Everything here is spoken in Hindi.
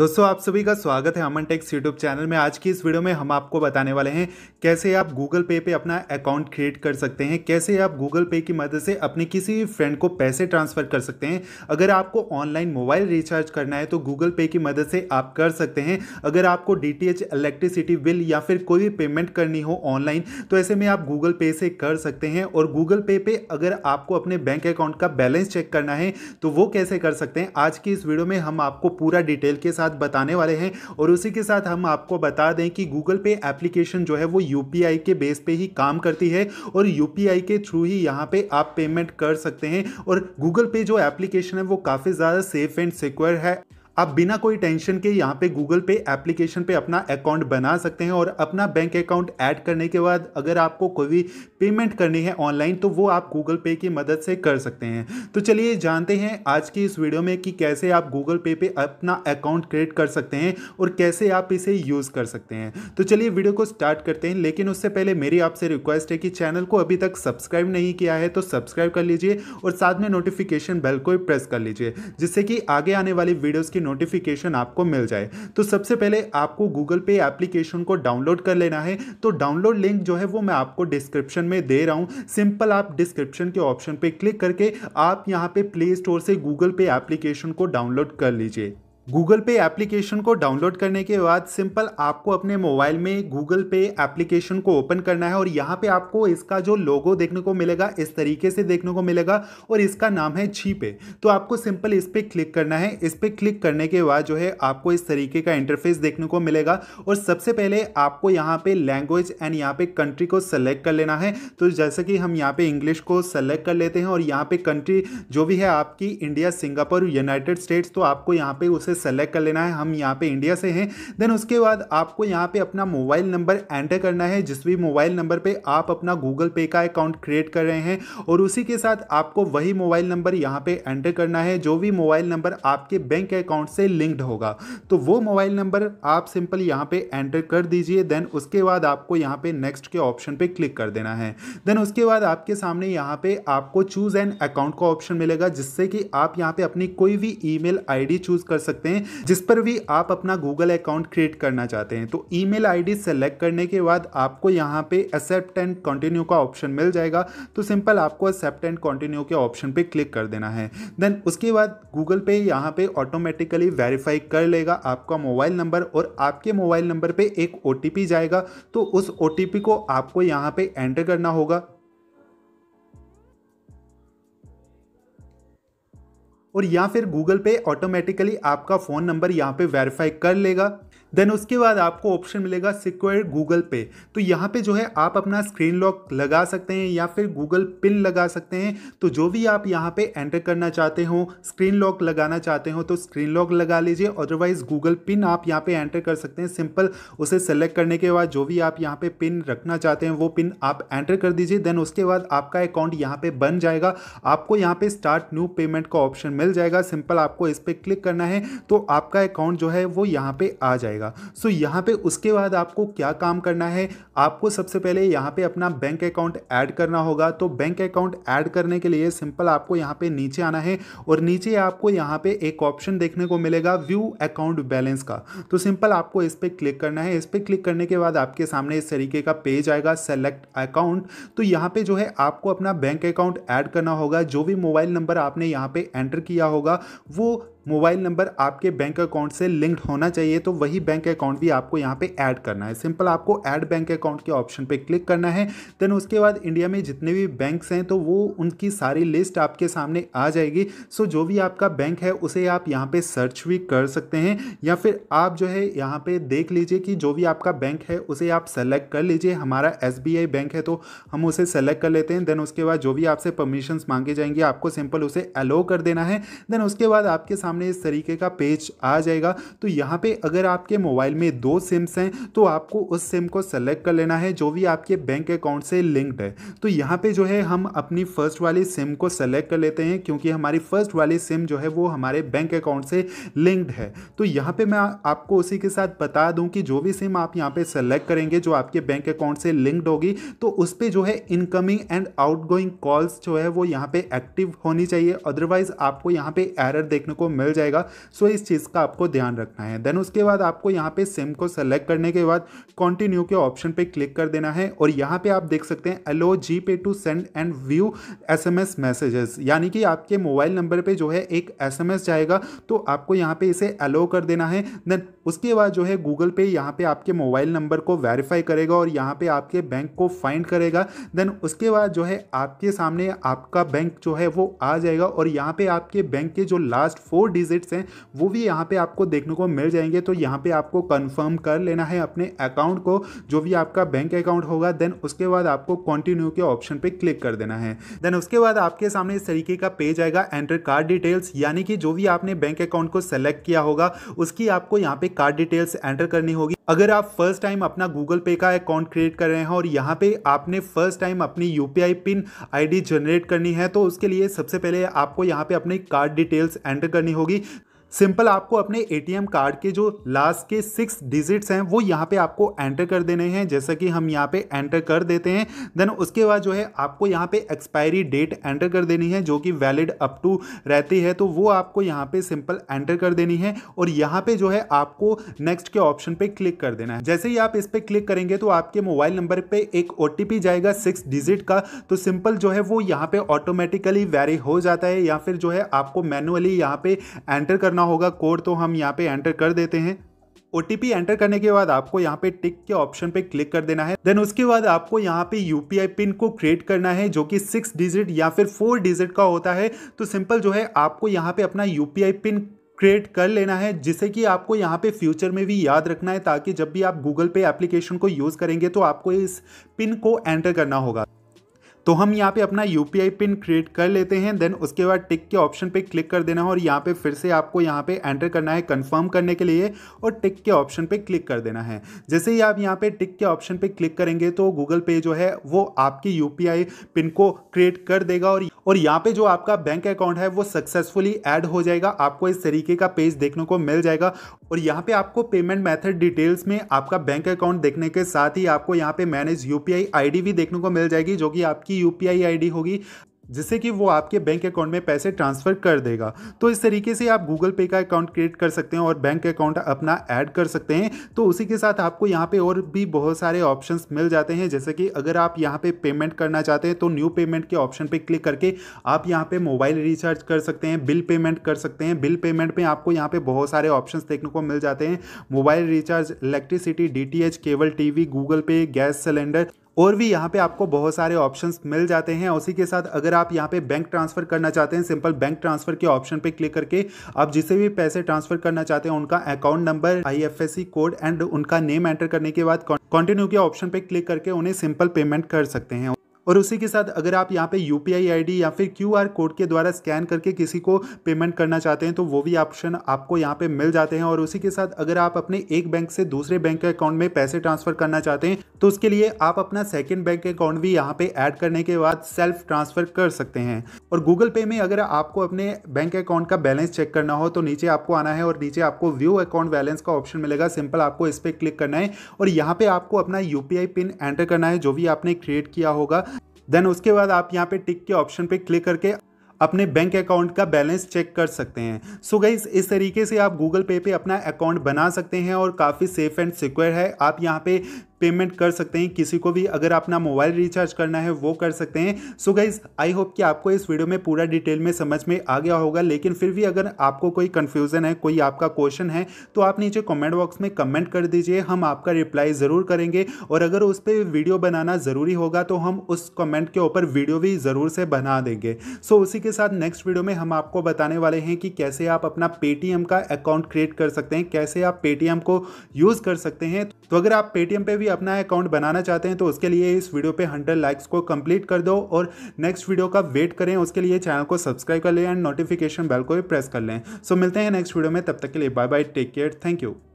दोस्तों आप सभी का स्वागत है अमन टेक्स यूट्यूब चैनल में आज की इस वीडियो में हम आपको बताने वाले हैं कैसे आप गूगल पे पे अपना अकाउंट क्रिएट कर सकते हैं कैसे आप गूगल पे की मदद से अपने किसी भी फ्रेंड को पैसे ट्रांसफ़र कर सकते हैं अगर आपको ऑनलाइन मोबाइल रिचार्ज करना है तो गूगल पे की मदद से आप कर सकते हैं अगर आपको डी इलेक्ट्रिसिटी बिल या फिर कोई भी पेमेंट करनी हो ऑनलाइन तो ऐसे में आप गूगल पे से कर सकते हैं और गूगल पे पे अगर आपको अपने बैंक अकाउंट का बैलेंस चेक करना है तो वो कैसे कर सकते हैं आज की इस वीडियो में हम आपको पूरा डिटेल के साथ साथ बताने वाले हैं और उसी के साथ हम आपको बता दें कि गूगल पे एप्लीकेशन जो है वो यू के बेस पे ही काम करती है और यू के थ्रू ही यहाँ पे आप पेमेंट कर सकते हैं और गूगल पे जो एप्लीकेशन है वो काफ़ी ज़्यादा सेफ एंड सिक्योर है आप बिना कोई टेंशन के यहाँ पे गूगल पे एप्लीकेशन पे अपना अकाउंट बना सकते हैं और अपना बैंक अकाउंट ऐड करने के बाद अगर आपको कोई भी पेमेंट करनी है ऑनलाइन तो वो आप गूगल पे की मदद से कर सकते हैं तो चलिए जानते हैं आज की इस वीडियो में कि कैसे आप गूगल पे पे अपना अकाउंट क्रिएट कर सकते हैं और कैसे आप इसे यूज़ कर सकते हैं तो चलिए वीडियो को स्टार्ट करते हैं लेकिन उससे पहले मेरी आपसे रिक्वेस्ट है कि चैनल को अभी तक सब्सक्राइब नहीं किया है तो सब्सक्राइब कर लीजिए और साथ में नोटिफिकेशन बेल को प्रेस कर लीजिए जिससे कि आगे आने वाली वीडियोज़ की नोटिफिकेशन आपको मिल जाए तो सबसे पहले आपको गूगल पे एप्लीकेशन को डाउनलोड कर लेना है तो डाउनलोड लिंक जो है वो मैं आपको डिस्क्रिप्शन में दे रहा हूँ सिंपल आप डिस्क्रिप्शन के ऑप्शन पर क्लिक करके आप यहाँ पे प्ले स्टोर से गूगल पे एप्लीकेशन को डाउनलोड कर लीजिए गूगल पे एप्लीकेशन को डाउनलोड करने के बाद सिंपल आपको अपने मोबाइल में गूगल पे एप्लीकेशन को ओपन करना है और यहाँ पे आपको इसका जो लोगो देखने को मिलेगा इस तरीके से देखने को मिलेगा और इसका नाम है छी पे तो आपको सिंपल इस पर क्लिक करना है इस पर क्लिक करने के बाद जो है आपको इस तरीके का इंटरफेस देखने को मिलेगा और सबसे पहले आपको यहाँ पर लैंग्वेज एंड यहाँ पर कंट्री को सेलेक्ट कर लेना है तो जैसे कि हम यहाँ पर इंग्लिश को सेलेक्ट कर लेते हैं और यहाँ पर कंट्री जो भी है आपकी इंडिया सिंगापुर यूनाइटेड स्टेट्स तो आपको यहाँ पर उसे उसे सेलेक्ट कर लेना है हम यहाँ पे इंडिया से हैं देन उसके बाद आपको यहाँ पे अपना मोबाइल नंबर एंटर करना है जिस भी मोबाइल नंबर पर आप अपना गूगल पे का अकाउंट क्रिएट कर रहे हैं और उसी के साथ आपको वही मोबाइल नंबर यहाँ पर एंटर करना है जो भी मोबाइल नंबर आपके बैंक अकाउंट से लिंक्ड होगा तो वो मोबाइल नंबर आप सिंपल यहाँ पर एंटर कर दीजिए देन उसके बाद आपको यहाँ पर नेक्स्ट के ऑप्शन पर क्लिक कर देना है देन उसके बाद आपके सामने यहाँ पर आपको चूज़ एन अकाउंट का ऑप्शन मिलेगा जिससे कि आप यहाँ पे अपनी कोई भी ईमेल आईडी चूज़ कर सकते सकते हैं जिस पर भी आप अपना गूगल अकाउंट क्रिएट करना चाहते हैं तो ई मेल सेलेक्ट करने के बाद आपको यहाँ पे एक्सेप्ट एंड कंटिन्यू का ऑप्शन मिल जाएगा तो सिंपल आपको एक्सेप्ट एंड कंटिन्यू के ऑप्शन पे क्लिक कर देना है देन उसके बाद गूगल पे यहाँ पे ऑटोमेटिकली वेरीफाई कर लेगा आपका मोबाइल नंबर और आपके मोबाइल नंबर पे एक ओ जाएगा तो उस ओ को आपको यहाँ पे एंटर करना होगा और या फिर गूगल पे ऑटोमेटिकली आपका फ़ोन नंबर यहाँ पे वेरीफाई कर लेगा देन उसके बाद आपको ऑप्शन मिलेगा सिक्योर गूगल पे तो यहाँ पे जो है आप अपना स्क्रीन लॉक लगा सकते हैं या फिर गूगल पिन लगा सकते हैं तो जो भी आप यहाँ पे एंटर करना चाहते हो स्क्रीन लॉक लगाना चाहते हो तो स्क्रीन लॉक लगा लीजिए अदरवाइज गूगल पिन आप यहाँ पे एंटर कर सकते हैं सिंपल उसे सेलेक्ट करने के बाद जो भी आप यहाँ पे पिन रखना चाहते हैं वो पिन आप एंटर कर दीजिए देन उसके बाद आपका अकाउंट यहाँ पर बन जाएगा आपको यहाँ पर स्टार्ट न्यू पेमेंट का ऑप्शन मिल जाएगा सिंपल आपको इस पर क्लिक करना है तो आपका अकाउंट जो है वो यहाँ पर आ जाएगा जाएगा सो so, यहाँ पे उसके बाद आपको क्या काम करना है आपको सबसे पहले यहाँ पे अपना बैंक अकाउंट ऐड करना होगा तो बैंक अकाउंट ऐड करने के लिए सिंपल आपको यहाँ पे नीचे आना है और नीचे आपको यहाँ पे एक ऑप्शन देखने को मिलेगा व्यू अकाउंट बैलेंस का तो सिंपल आपको इस पर क्लिक करना है इस पर क्लिक करने के बाद आपके सामने इस तरीके का पेज आएगा सेलेक्ट अकाउंट तो यहाँ पर जो है आपको अपना बैंक अकाउंट ऐड करना होगा जो भी मोबाइल नंबर आपने यहाँ पर एंटर किया होगा वो मोबाइल नंबर आपके बैंक अकाउंट से लिंक्ड होना चाहिए तो वही बैंक अकाउंट भी आपको यहाँ पे ऐड करना है सिंपल आपको ऐड बैंक अकाउंट के ऑप्शन पे क्लिक करना है देन उसके बाद इंडिया में जितने भी बैंक हैं तो वो उनकी सारी लिस्ट आपके सामने आ जाएगी सो जो भी आपका बैंक है उसे आप यहाँ पर सर्च भी कर सकते हैं या फिर आप जो है यहाँ पर देख लीजिए कि जो भी आपका बैंक है उसे आप सेलेक्ट कर लीजिए हमारा एस बैंक है तो हम उसे सेलेक्ट कर लेते हैं देन उसके बाद जो भी आपसे परमिशन मांगे जाएंगे आपको सिंपल उसे अलो कर देना है देन उसके बाद आपके सामने सामने इस तरीके का पेज आ जाएगा तो यहाँ पे अगर आपके मोबाइल में दो सिम्स हैं तो आपको उस सिम को सेलेक्ट कर लेना है जो भी आपके बैंक अकाउंट से लिंक्ड है तो यहाँ पे जो है हम अपनी फ़र्स्ट वाली सिम को सेलेक्ट कर लेते हैं क्योंकि हमारी फ़र्स्ट वाली सिम जो है वो हमारे बैंक अकाउंट से लिंक्ड है तो यहाँ पर मैं आपको उसी के साथ बता दूँ कि जो भी सिम आप यहाँ पर सेलेक्ट करेंगे जो आपके बैंक अकाउंट से लिंक्ड होगी तो उस पर जो है इनकमिंग एंड आउट कॉल्स जो है वो यहाँ पर एक्टिव होनी चाहिए अदरवाइज आपको यहाँ पर एरर देखने को मिल जाएगा सो इस चीज़ का आपको ध्यान रखना है देन उसके बाद आपको यहाँ पे सिम को सेलेक्ट करने के बाद कंटिन्यू के ऑप्शन पे क्लिक कर देना है और यहाँ पे आप देख सकते हैं allow G Pay to send and view S M S messages यानी कि आपके मोबाइल नंबर पर जो है एक एस एम एस जाएगा तो आपको यहाँ पे इसे अलो कर देना है देन उसके बाद जो है गूगल पे यहाँ पे आपके मोबाइल नंबर को वेरीफाई करेगा और यहाँ पे आपके बैंक को फाइंड करेगा देन उसके बाद जो है आपके सामने आपका बैंक जो है वो आ जाएगा और यहाँ पे आपके बैंक के जो लास्ट फोर डिजिट्स हैं वो भी यहाँ पे आपको देखने को मिल जाएंगे तो यहाँ पे आपको कंफर्म कर लेना है अपने अकाउंट को जो भी आपका बैंक अकाउंट होगा देन उसके बाद आपको कंटिन्यू के ऑप्शन पे क्लिक कर देना है देन उसके बाद आपके सामने इस तरीके का पेज आएगा एंटर कार्ड डिटेल्स यानी कि जो भी आपने बैंक अकाउंट को सेलेक्ट किया होगा उसकी आपको यहाँ पे कार्ड डिटेल्स एंटर करनी होगी अगर आप फर्स्ट टाइम अपना गूगल पे का अकाउंट क्रिएट कर रहे हैं और यहाँ पे आपने फर्स्ट टाइम अपनी यू पिन डी जनरेट करनी है तो उसके लिए सबसे पहले आपको यहाँ पे अपने कार्ड डिटेल्स एंटर करनी होगी होगी सिंपल आपको अपने ए कार्ड के जो लास्ट के सिक्स डिजिट्स हैं वो यहाँ पे आपको एंटर कर देने हैं जैसा कि हम यहाँ पे एंटर कर देते हैं देन उसके बाद जो है आपको यहाँ पे एक्सपायरी डेट एंटर कर देनी है जो कि वैलिड अप टू रहती है तो वो आपको यहाँ पे सिंपल एंटर कर देनी है और यहाँ पे जो है आपको नेक्स्ट के ऑप्शन पर क्लिक कर देना है जैसे ही आप इस पर क्लिक करेंगे तो आपके मोबाइल नंबर पर एक ओ जाएगा सिक्स डिजिट का तो सिंपल जो है वो यहाँ पर ऑटोमेटिकली वेरी हो जाता है या फिर जो है आपको मैनुअली यहाँ पर एंटर करना करना होगा कोड तो हम यहाँ पे एंटर कर देते हैं ओ एंटर करने के बाद आपको यहाँ पे टिक के ऑप्शन पे क्लिक कर देना है देन उसके बाद आपको यहाँ पे यू पिन को क्रिएट करना है जो कि सिक्स डिजिट या फिर फोर डिजिट का होता है तो सिंपल जो है आपको यहाँ पे अपना यू पिन क्रिएट कर लेना है जिसे कि आपको यहाँ पे फ्यूचर में भी याद रखना है ताकि जब भी आप गूगल पे एप्लीकेशन को यूज़ करेंगे तो आपको इस पिन को एंटर करना होगा तो हम यहाँ पे अपना यू पिन क्रिएट कर लेते हैं देन उसके बाद टिक के ऑप्शन पे क्लिक कर देना है और यहाँ पे फिर से आपको यहाँ पे एंटर करना है कंफर्म करने के लिए और टिक के ऑप्शन पे क्लिक कर देना है जैसे ही आप यहाँ पे टिक के ऑप्शन पे क्लिक करेंगे तो गूगल पे जो है वो आपकी यू पिन को क्रिएट कर देगा और और यहाँ पे जो आपका बैंक अकाउंट है वो सक्सेसफुली ऐड हो जाएगा आपको इस तरीके का पेज देखने को मिल जाएगा और यहाँ पे आपको पेमेंट मेथड डिटेल्स में आपका बैंक अकाउंट देखने के साथ ही आपको यहाँ पे मैनेज यूपीआई आईडी भी देखने को मिल जाएगी जो कि आपकी यू पी होगी जिससे कि वो आपके बैंक अकाउंट में पैसे ट्रांसफ़र कर देगा तो इस तरीके से आप गूगल पे का अकाउंट क्रिएट कर सकते हैं और बैंक अकाउंट अपना ऐड कर सकते हैं तो उसी के साथ आपको यहाँ पे और भी बहुत सारे ऑप्शंस मिल जाते हैं जैसे कि अगर आप यहाँ पे पेमेंट करना चाहते हैं तो न्यू पेमेंट के ऑप्शन पर क्लिक करके आप यहाँ पर मोबाइल रिचार्ज कर सकते हैं बिल पेमेंट कर सकते हैं बिल पेमेंट में आपको यहाँ पर बहुत सारे ऑप्शन देखने को मिल जाते हैं mobile recharge electricity D cable T Google Pay gas cylinder और भी यहाँ पे आपको बहुत सारे ऑप्शंस मिल जाते हैं उसी के साथ अगर आप यहाँ पे बैंक ट्रांसफ़र करना चाहते हैं सिंपल बैंक ट्रांसफ़र के ऑप्शन पे क्लिक करके आप जिसे भी पैसे ट्रांसफ़र करना चाहते हैं उनका account number IFSC code and उनका नेम एंटर करने के बाद कंटिन्यू के ऑप्शन पे क्लिक करके उन्हें सिंपल पेमेंट कर सकते हैं और उसी के साथ अगर आप यहाँ पे यू पी या फिर क्यू कोड के द्वारा स्कैन करके किसी को पेमेंट करना चाहते हैं तो वो भी ऑप्शन आपको यहाँ पे मिल जाते हैं और उसी के साथ अगर आप अपने एक बैंक से दूसरे बैंक अकाउंट में पैसे ट्रांसफर करना चाहते हैं तो उसके लिए आप अपना सेकेंड बैंक अकाउंट भी यहाँ पे ऐड करने के बाद सेल्फ ट्रांसफर कर सकते हैं और गूगल पे में अगर आपको अपने बैंक अकाउंट का बैलेंस चेक करना हो तो नीचे आपको आना है और नीचे आपको व्यू अकाउंट बैलेंस का ऑप्शन मिलेगा सिंपल आपको इस पर क्लिक करना है और यहाँ पे आपको अपना यूपीआई पिन एंटर करना है जो भी आपने क्रिएट किया होगा देन उसके बाद आप यहाँ पे टिक के ऑप्शन पे क्लिक करके अपने बैंक अकाउंट का बैलेंस चेक कर सकते हैं सो so गई इस तरीके से आप गूगल पे पे अपना अकाउंट बना सकते हैं और काफ़ी सेफ एंड सिक्योर है आप यहाँ पे पेमेंट कर सकते हैं किसी को भी अगर अपना मोबाइल रिचार्ज करना है वो कर सकते हैं सो गाइज आई होप कि आपको इस वीडियो में पूरा डिटेल में समझ में आ गया होगा लेकिन फिर भी अगर आपको कोई कन्फ्यूज़न है कोई आपका क्वेश्चन है तो आप नीचे कॉमेंट बॉक्स में कमेंट कर दीजिए हम आपका रिप्लाई ज़रूर करेंगे और अगर उस पर वीडियो बनाना ज़रूरी होगा तो हम उस कमेंट के ऊपर वीडियो भी ज़रूर से बना देंगे सो so, उसी के साथ नेक्स्ट वीडियो में हम आपको बताने वाले हैं कि कैसे आप अपना पेटीएम का अकाउंट क्रिएट कर सकते हैं कैसे आप पेटीएम को यूज़ कर सकते हैं तो अगर आप पेटीएम पे भी अपना अकाउंट बनाना चाहते हैं तो उसके लिए इस वीडियो पे हंड्रेड लाइक्स को कंप्लीट कर दो और नेक्स्ट वीडियो का वेट करें उसके लिए चैनल को सब्सक्राइब कर लें एंड नोटिफिकेशन बेल को भी प्रेस कर लें सो so, मिलते हैं नेक्स्ट वीडियो में तब तक के लिए bye bye take care thank you